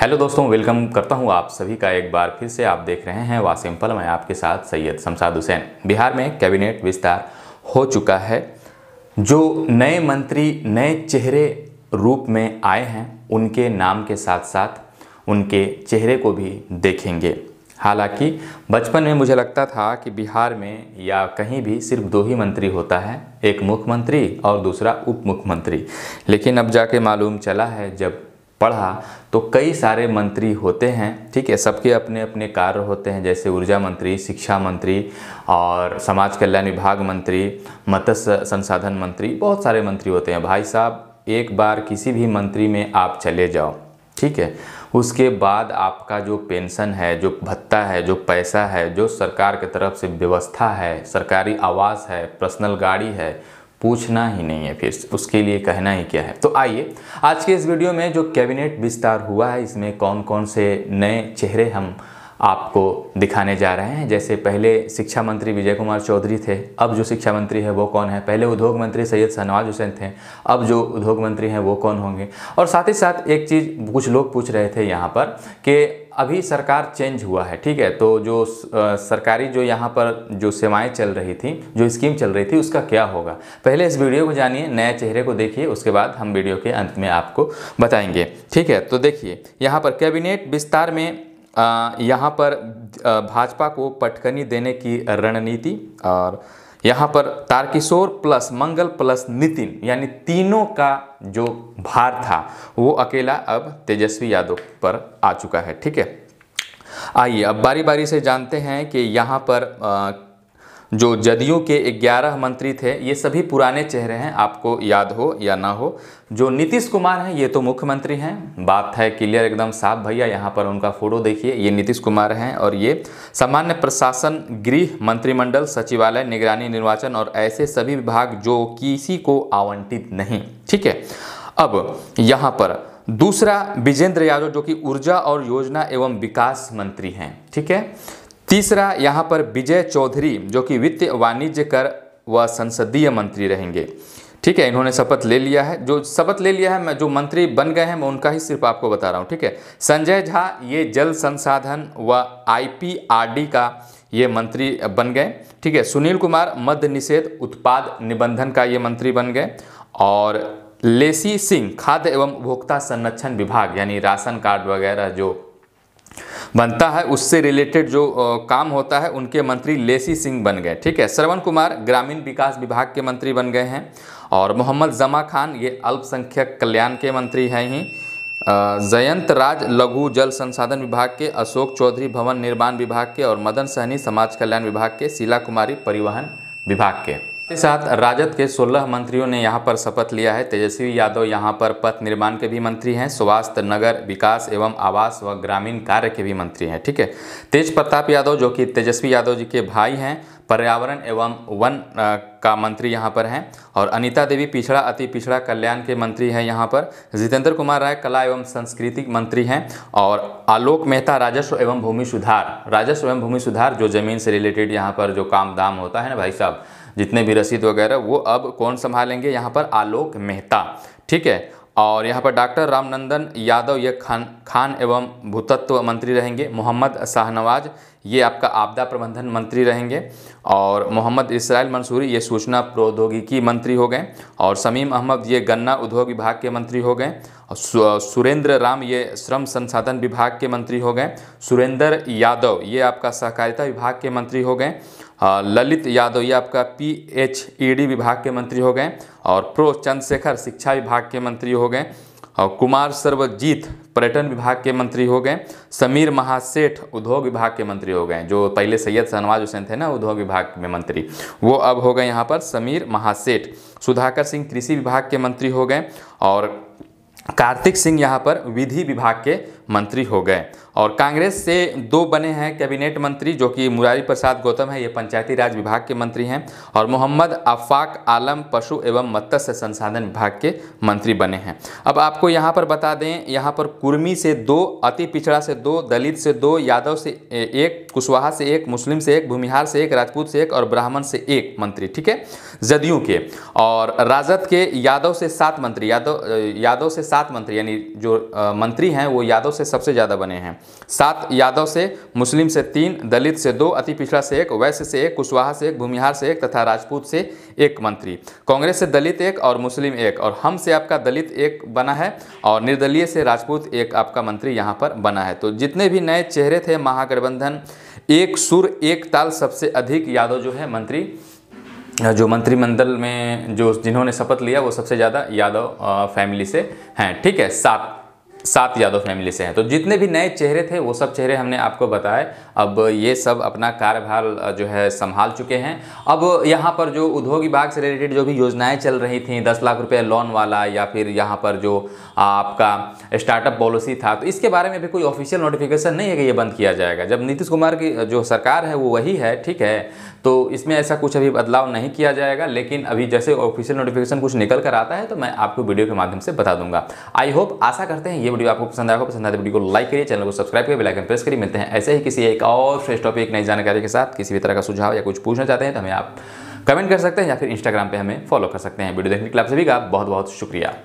hello दोस्तों welcome करता हूं आप सभी का एक बार फिर से आप देख रहे हैं वा सिंपल मैं आपके साथ सैयद शमसाद हुसैन बिहार में कैबिनेट विस्तार हो चुका है जो नए मंत्री नए चेहरे रूप में आए हैं उनके नाम के साथ साथ उनके चेहरे को भी देखेंगे हालांकि बचपन में मुझे लगता था कि बिहार में या कहीं भी सिर्फ दो ही मंत्री होता है एक मुख्यमंत्री और दूसरा उप मुख्यमंत्री लेकिन अब जाके मालूम चला है जब पढ़ा तो कई सारे मंत्री होते हैं ठीक है सबके अपने अपने कार्य होते हैं जैसे ऊर्जा मंत्री शिक्षा मंत्री और समाज कल्याण विभाग मंत्री मत्स्य संसाधन मंत्री बहुत सारे मंत्री होते हैं भाई साहब एक बार किसी भी मंत्री में आप चले जाओ ठीक है उसके बाद आपका जो पेंशन है जो भत्ता है जो पैसा है जो सरकार की तरफ से व्यवस्था है सरकारी आवास है पर्सनल गाड़ी है पूछना ही नहीं है फिर उसके लिए कहना ही क्या है तो आइए आज के इस वीडियो में जो कैबिनेट विस्तार हुआ है इसमें कौन कौन से नए चेहरे हम आपको दिखाने जा रहे हैं जैसे पहले शिक्षा मंत्री विजय कुमार चौधरी थे अब जो शिक्षा मंत्री है वो कौन है पहले उद्योग मंत्री सैयद शहनवाज हुसैन थे अब जो उद्योग मंत्री हैं वो कौन होंगे और साथ ही साथ एक चीज़ कुछ लोग पूछ रहे थे यहाँ पर कि अभी सरकार चेंज हुआ है ठीक है तो जो सरकारी जो यहाँ पर जो सेवाएं चल रही थी जो स्कीम चल रही थी उसका क्या होगा पहले इस वीडियो को जानिए नए चेहरे को देखिए उसके बाद हम वीडियो के अंत में आपको बताएंगे ठीक है तो देखिए यहाँ पर कैबिनेट विस्तार में यहाँ पर भाजपा को पटकनी देने की रणनीति और यहाँ पर तारकिशोर प्लस मंगल प्लस नितिन यानी तीनों का जो भार था वो अकेला अब तेजस्वी यादव पर आ चुका है ठीक है आइए अब बारी बारी से जानते हैं कि यहाँ पर आ, जो जदयू के 11 मंत्री थे ये सभी पुराने चेहरे हैं आपको याद हो या ना हो जो नीतीश कुमार हैं ये तो मुख्यमंत्री हैं बात है क्लियर एकदम साफ भैया यहाँ पर उनका फ़ोटो देखिए ये नीतीश कुमार हैं और ये सामान्य प्रशासन गृह मंत्रिमंडल सचिवालय निगरानी निर्वाचन और ऐसे सभी विभाग जो किसी को आवंटित नहीं ठीक है अब यहाँ पर दूसरा विजेंद्र यादव जो कि ऊर्जा और योजना एवं विकास मंत्री हैं ठीक है तीसरा यहाँ पर विजय चौधरी जो कि वित्त वाणिज्य कर व संसदीय मंत्री रहेंगे ठीक है इन्होंने शपथ ले लिया है जो शपथ ले लिया है मैं जो मंत्री बन गए हैं मैं उनका ही सिर्फ आपको बता रहा हूँ ठीक है संजय झा ये जल संसाधन व आईपीआरडी का ये मंत्री बन गए ठीक है सुनील कुमार मध्य निषेध उत्पाद निबंधन का ये मंत्री बन गए और लेसी सिंह खाद्य एवं उपभोक्ता संरक्षण विभाग यानी राशन कार्ड वगैरह जो बनता है उससे रिलेटेड जो काम होता है उनके मंत्री लेसी सिंह बन गए ठीक है श्रवण कुमार ग्रामीण विकास विभाग के मंत्री बन गए हैं और मोहम्मद जमा खान ये अल्पसंख्यक कल्याण के मंत्री हैं ही जयंत राज लघु जल संसाधन विभाग के अशोक चौधरी भवन निर्माण विभाग के और मदन सहनी समाज कल्याण विभाग के शीला कुमारी परिवहन विभाग के साथ राजद के 16 मंत्रियों ने यहां पर शपथ लिया है तेजस्वी यादव यहां पर पथ निर्माण के भी मंत्री हैं स्वास्थ्य नगर विकास एवं आवास व ग्रामीण कार्य के भी मंत्री हैं ठीक है तेज प्रताप यादव जो कि तेजस्वी यादव जी के भाई हैं पर्यावरण एवं वन का मंत्री यहाँ पर हैं और अनीता देवी पिछड़ा अति पिछड़ा कल्याण के मंत्री हैं यहाँ पर जितेंद्र कुमार राय कला एवं संस्कृति मंत्री हैं और आलोक मेहता राजस्व एवं भूमि सुधार राजस्व एवं भूमि सुधार जो जमीन से रिलेटेड यहाँ पर जो काम दाम होता है ना भाई साहब जितने भी रसीद वगैरह वो अब कौन संभालेंगे यहाँ पर आलोक मेहता ठीक है और यहाँ पर डॉक्टर रामनंदन यादव ये खान खान एवं भूतत्व मंत्री रहेंगे मोहम्मद शाहनवाज ये आपका आपदा प्रबंधन मंत्री रहेंगे और मोहम्मद इसराइल मंसूरी ये सूचना प्रौद्योगिकी मंत्री हो गए और शमीम अहमद ये गन्ना उद्योग विभाग के मंत्री हो गए और सुरेंद्र राम ये श्रम संसाधन विभाग के मंत्री हो गए सुरेंद्र यादव ये आपका सहकारिता विभाग के मंत्री हो गए हाँ, ललित यादव ये आपका पी एच ई डी विभाग के मंत्री हो गए और प्रो चंद्रशेखर शिक्षा विभाग के मंत्री हो गए और कुमार सर्वजीत पर्यटन विभाग के मंत्री हो गए समीर महासेठ उद्योग विभाग के मंत्री हो गए जो पहले सैयद शहनवाज हुसैन थे ना उद्योग विभाग में मंत्री वो अब हो गए यहाँ पर समीर महासेठ सुधाकर सिंह कृषि विभाग के मंत्री हो गए और कार्तिक सिंह यहाँ पर विधि विभाग के मंत्री हो गए और कांग्रेस से दो बने हैं कैबिनेट मंत्री जो कि मुरारी प्रसाद गौतम है ये पंचायती राज विभाग के मंत्री हैं और मोहम्मद आफाक आलम पशु एवं मत्स्य संसाधन विभाग के मंत्री बने हैं अब आपको यहाँ पर बता दें यहाँ पर कुर्मी से दो अति पिछड़ा से दो दलित से दो यादव से एक कुशवाहा से एक मुस्लिम से एक भूमिहार से एक राजपूत से एक और ब्राह्मण से एक मंत्री ठीक है जदयू के और राजद के यादव से सात मंत्री यादव यादव से सात मंत्री यानी जो मंत्री हैं वो यादव से सबसे ज़्यादा बने हैं सात यादव से मुस्लिम से तीन दलित से दो अति पिछड़ा से एक वैश्य से एक कुशवाहा से एक भूमिहार से एक तथा राजपूत से एक मंत्री कांग्रेस से दलित एक और मुस्लिम एक और हम से आपका दलित एक बना है और निर्दलीय से राजपूत एक आपका मंत्री यहाँ पर बना है तो जितने भी नए चेहरे थे महागठबंधन एक सुर एक ताल सबसे अधिक यादव जो है मंत्री जो मंत्रिमंडल में जो जिन्होंने शपथ लिया वो सबसे ज़्यादा यादव फैमिली से हैं ठीक है सात सात यादव फैमिली से हैं तो जितने भी नए चेहरे थे वो सब चेहरे हमने आपको बताए अब ये सब अपना कार्यभार जो है संभाल चुके हैं अब यहाँ पर जो उद्योग विभाग से रिलेटेड जो भी योजनाएं चल रही थी दस लाख रुपये लोन वाला या फिर यहाँ पर जो आपका स्टार्टअप पॉलिसी था तो इसके बारे में भी कोई ऑफिशियल नोटिफिकेशन नहीं है कि ये बंद किया जाएगा जब नीतीश कुमार की जो सरकार है वो वही है ठीक है तो इसमें ऐसा कुछ अभी बदलाव नहीं किया जाएगा लेकिन अभी जैसे ऑफिशियल नोटिफिकेशन कुछ निकल कर आता है तो मैं आपको वीडियो के माध्यम से बता दूंगा आई होप आशा करते हैं ये ये वीडियो आपको पसंद आएगा पसंद आए तो वीडियो को लाइक करिए चैनल को सब्सक्राइब करिए बेलाइकन प्रेस करिए मिलते हैं ऐसे ही किसी एक और फ्रेश टॉपिक नई जानकारी के साथ किसी भी तरह का सुझाव या कुछ पूछना चाहते हैं तो हमें आप कमेंट कर सकते हैं या फिर इंस्टाग्राम पर हमें फॉलो कर सकते हैं वीडियो देखने के लिए आप सभी का बहुत बहुत शुक्रिया